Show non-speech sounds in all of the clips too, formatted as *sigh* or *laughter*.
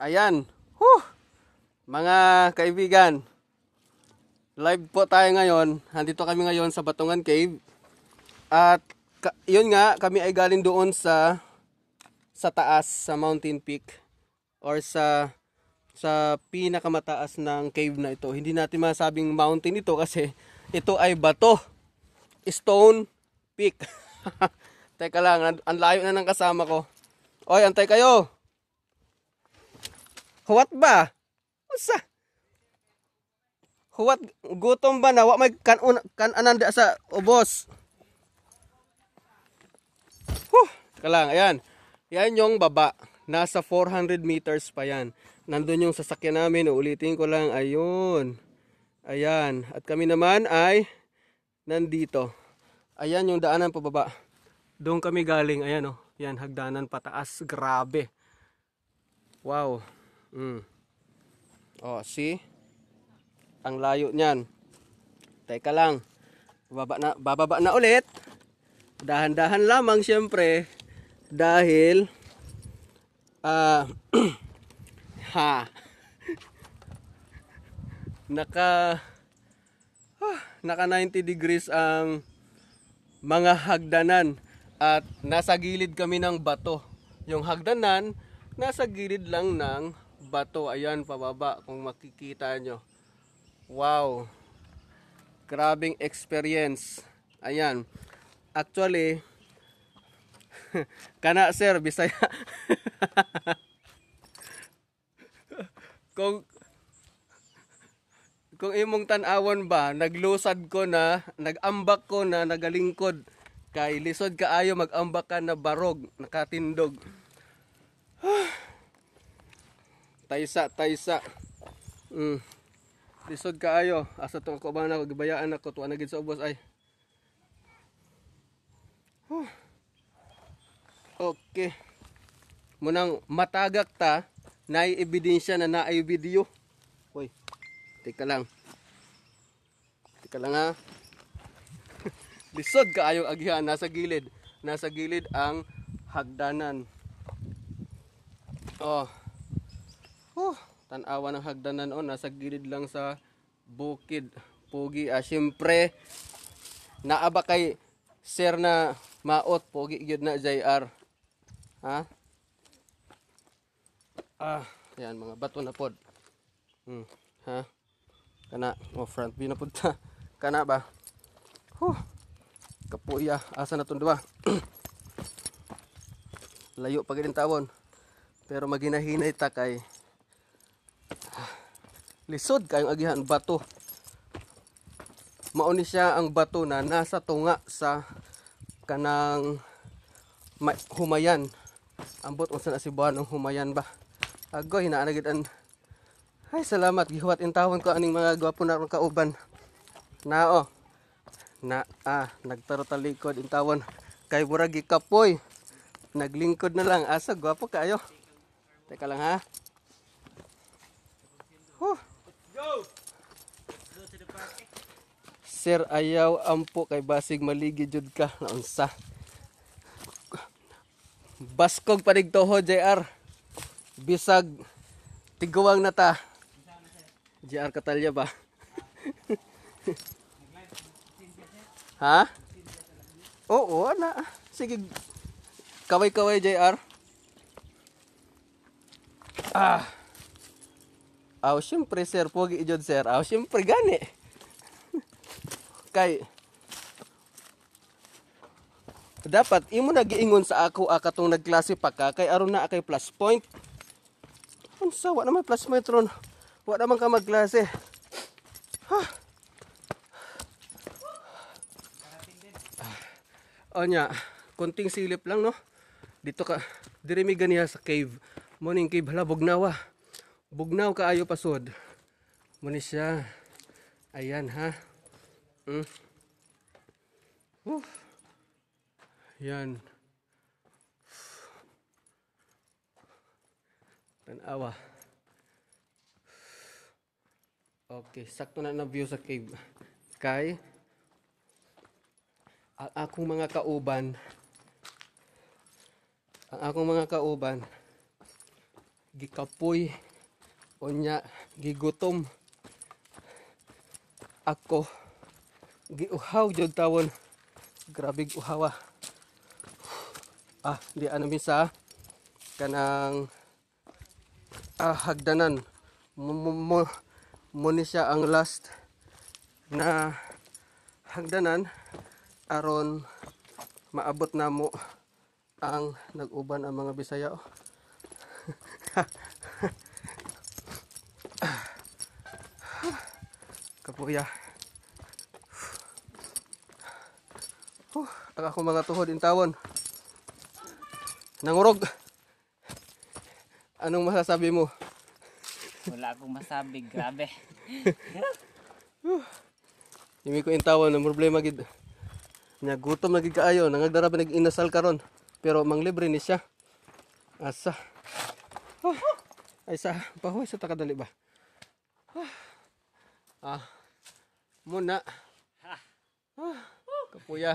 Ayan. Huh! Mga kaibigan, live po tayo ngayon. Nandito kami ngayon sa Batungan Cave. At ka, yun nga, kami ay galing doon sa sa taas sa mountain peak or sa sa pinakamataas ng cave na ito. Hindi natin masabing mountain ito kasi ito ay bato. Stone peak. *laughs* Teka lang, ang layo na ng kasama ko. Oy, antay kayo. Huwat ba? Unsa? Huwat gutom ba na wa may kan kananan da sa ubos. Huh, kalang ayan. Yan yung baba. Nasa 400 meters pa yan. Nandun yung sasakyan namin. Uulitin ko lang. Ayun. Ayan. At kami naman ay nandito. Ayan yung daanan pababa. Doon kami galing. Ayan o. Oh. Yan hagdanan pataas. Grabe. Wow. Mm. Oh, see? Ang layo niyan. Teka lang. Bababa na, bababa na ulit. Dahan-dahan lamang siyempre. Dahil, ah, uh, *clears throat* ha, *laughs* naka, ah, naka 90 degrees ang mga hagdanan at nasa gilid kami ng bato. Yung hagdanan, nasa gilid lang ng bato. Ayan, pababa kung makikita nyo. Wow! Grabing experience. Ayan. Actually, *laughs* kana sir, bisaya. *laughs* kung kung imong tanawon ba, naglusad ko na, nagambak ko na, nagalingkod kay lisod kaayo magambak ka na barog, nakatindog. *sighs* Ah taysa taysa mm. lisod kaayo asa tong ako ba na gibayaan ako tuwa na gid sa ubos ay huh. okay munang matagak ta naay ebidensya na naay video hoy teka lang teka lang ha *laughs* lisod kaayo agihan nasa gilid nasa gilid ang hagdanan oh Huh, tanawa ng hagdanan on, oh. nasa gilid lang sa bukid. Pogi, ah, syempre, naaba kay sir na maot, pogi yun na JR. Ha? Ah, yan mga bato na pod. Hmm, ha? Kana, mo oh, front view na pod ta. *laughs* Kana ba? Huh. Kapuya, asa na tong ba? *clears throat* Layo pa gid tawon. Pero maginahinay ta kay lisod kayong agihan bato mauni siya ang bato na nasa tunga sa kanang humayan ambot unsa na si buwan ang humayan ba ago hinaanagid an ay salamat gihuwat intawon ko aning mga gwapo na kauban nao na ah nagtaro talikod intawon kay murag gikapoy naglingkod na lang asa gwapo kayo teka lang ha huh. Go! Go to the back. Sir, ayaw ampo kay basig maligi jud ka Unsa? Baskog panigtuho JR. Bisag tiguwang na ta. JR Katalya ba? *laughs* ha? Oo, na. Sige. Kaway-kaway JR. Ah aw syempre sir pogi jud sir aw syempre gani kay dapat imo na giingon sa ako akatong ah, nagklase pa ka kay aron na kay plus point unsa wa naman plus point ron wa naman ka magklase ha o nya konting silip lang no dito ka diri mi ganiya sa cave morning cave hala bugnawa Bugnaw kaayo pasod. Muna siya. Ayan ha. Mm. Uh. Yan. Tanawa. Okay, sakto na na view sa cave. Kay ang akong mga kauban ang akong mga kauban gikapoy unya gigutom ako giuhaw jud tawon grabe uhawa ah di ano bisa kanang ah, hagdanan mo siya ang last na hagdanan aron maabot na mo ang naguban ang mga Bisaya oh. kuya. Huh, ang akong mga tuhod intawon. Nangurog. Anong masasabi mo? Wala akong masabi, grabe. Imi ko intawon, ang problema gid. Nya gutom na gid kaayo, nangagdara ba nag-inasal karon. Pero manglibre ni siya. Asa. Huh. ay sa pahoy sa takadali ba? Ah. ah muna. ha. Ah, kapuya.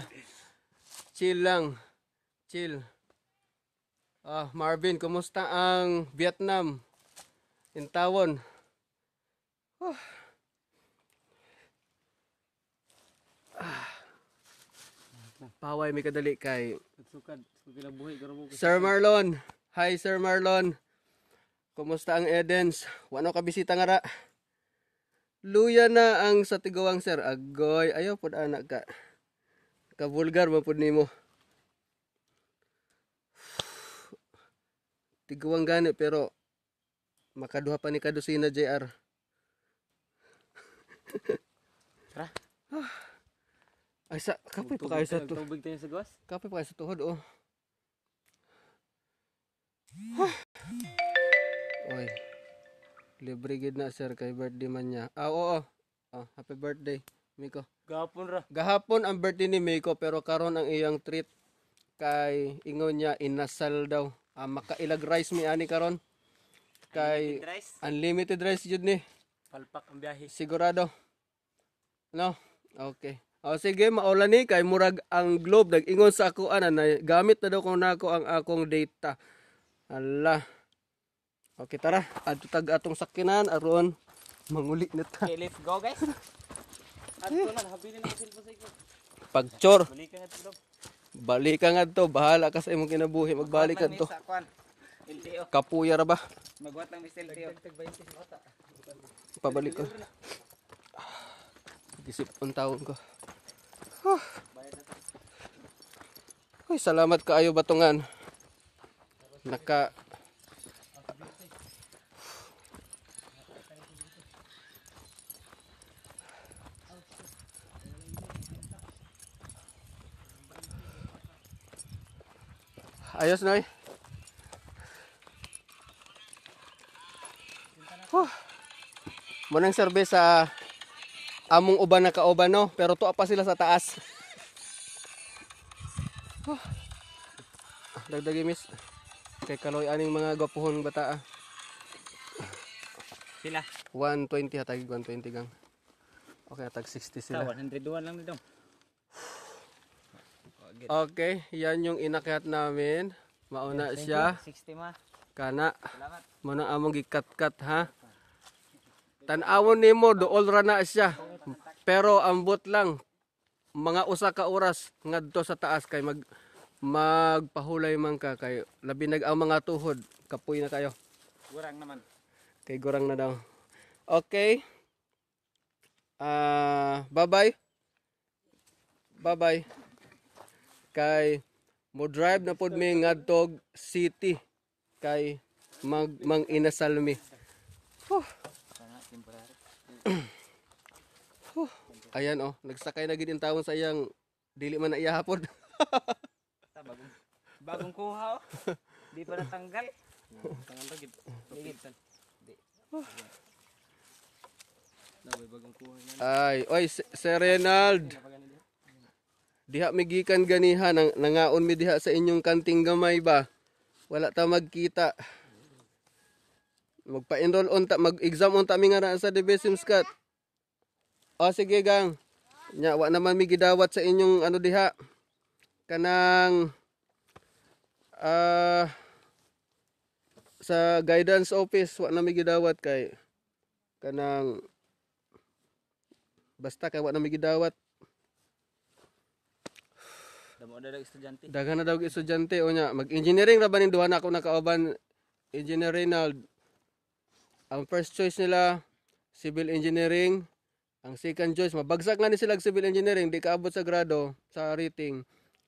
Chill lang. Chill. Ah, Marvin, kumusta ang Vietnam? Intawon. Oh. Ah. Paway may kadali kay Sir Marlon. Hi Sir Marlon. Kumusta ang Edens? Wano ka bisita nga ra? Luya na ang sa tigawang sir. Agoy, ayaw po anak ka. Kabulgar ba po nimo? Tigawang gani pero makaduha pa ni kadusina JR. Tara. ah. *sighs* Ay sa kape pa kayo sa to. Tubig tayo sa gawas. Kape pa kayo sa tuhod oh. *sighs* Oy. Libre gid na sir kay birthday man niya. Ah oo. Oh, happy birthday Miko. Gahapon ra. Gahapon ang birthday ni Miko pero karon ang iyang treat kay ingon niya inasal daw. Ah, makailag rice mi ani karon. Kay unlimited rice, rice jud ni. Palpak ang biyahe. Sigurado. No? Okay. O oh, sige, maula ni kay murag ang globe nag-ingon sa ako ana na gamit na daw ko na nako ang akong data. Allah. Okay, tara. Adto tag atong sakinan aron manguli na ta. Okay, let's go, guys. Adto eh. na habilin na silbo sa iko. Pagchor. Balikan adto. Balikan adto, bahala ka sa imong kinabuhi, magbalik adto. Kapuya ra ba? Magwat lang misel tiyo. Pabalik ko. Gisip ang taon ko. Huh. Uy, salamat kaayo batungan. Naka Ayos, na Noy. Huh. Munang service sa among uban na kauban, no? Pero tuwa pa sila sa taas. Huh. Dagdagi, miss. Kay kaloy aning mga gapuhon bata, ah. Sila? 120, hatag 120 gang. Okay, hatag 60 sila. 101 lang nito. Sige. Okay, yan yung inakyat namin. Mauna yes, siya. You. 60 ma. Kana. Salamat. Muna among gikat-kat ha. Tanawon nimo dool ra na siya. Pero ambot lang mga usa ka oras ngadto sa taas kay mag magpahulay man ka kayo. Labi nag ang mga tuhod, kapoy na kayo. Gurang naman. Kay gurang na daw. Okay. Ah, uh, bye-bye. Bye-bye kay mo drive na pod mi ngadtog city kay mag mang inasal mi. *clears throat* Ayan oh, nagsakay na gid intawon sa iyang dili man na iya hapon. bagong bagong kuha oh. Di pa natanggal. Tangan ra gid. Ay, oy, Serenald. Si Diha migikan ganiha nang nangaon mi diha sa inyong kanting gamay ba. Wala ta magkita. Magpa-enroll on ta mag-exam on ta mi nga na sa DBSM skat. O sige gang. Nya wa naman mi gidawat sa inyong ano diha. Kanang ah uh, sa guidance office wa na mi gidawat kay kanang basta kay wa na mi gidawat Tamo na dag estudyante. Daghan na daw estudyante unya mag-engineering ra ba ning duha na ako nakauban engineer Reynald. Ang first choice nila civil engineering. Ang second choice mabagsak na ni sila civil engineering di kaabot sa grado sa rating.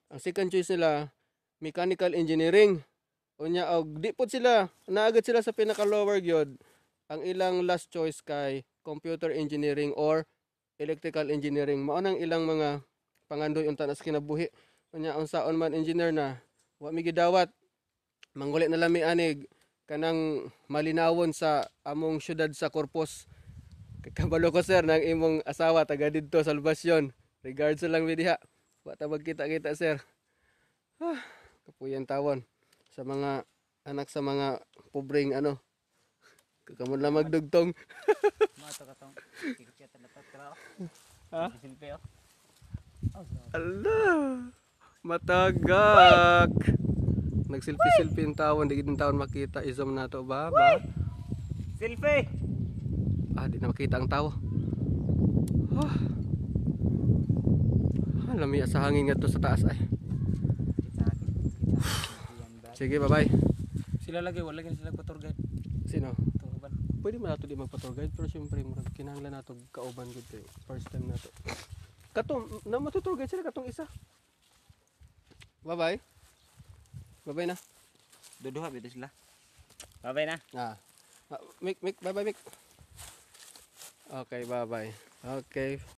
Ang second choice nila mechanical engineering. Unya og di pud sila naagad sila sa pinaka lower gyud. Ang ilang last choice kay computer engineering or electrical engineering mao nang ilang mga pangandoy unta nas kinabuhi unya unsaon man engineer na wa mi gidawat mangguli na lang anig kanang malinawon sa among syudad sa Corpus kabalo ko sir nang imong asawa taga didto sa Albasyon regards lang mi diha wa tawag kita kita sir ah, kapuyan tawon sa mga anak sa mga pobreng ano kakamon lang magdugtong *laughs* mata ka tong kikita na patraw ha oh. Allah Matagak. Nagselfie selfie ang tao, di yung tao makita. Izom na to ba? ba? Selfie. Ah, di na makita ang tao. Oh. Ah, lamiya sa hangin nga sa taas ay. Sige, bye-bye. Sila lagi, wala gani sila pa guide. Sino? pwede man ato di magpa-tour guide pero syempre mura kinahanglan nato kauban gud eh. first time nato katong na mato tour guide sila katong isa Bye-bye. Bye-bye na. Duduha bito sila. Bye-bye na. Ah. ah mik, mik, bye-bye, mik. Okay, bye-bye. Okay.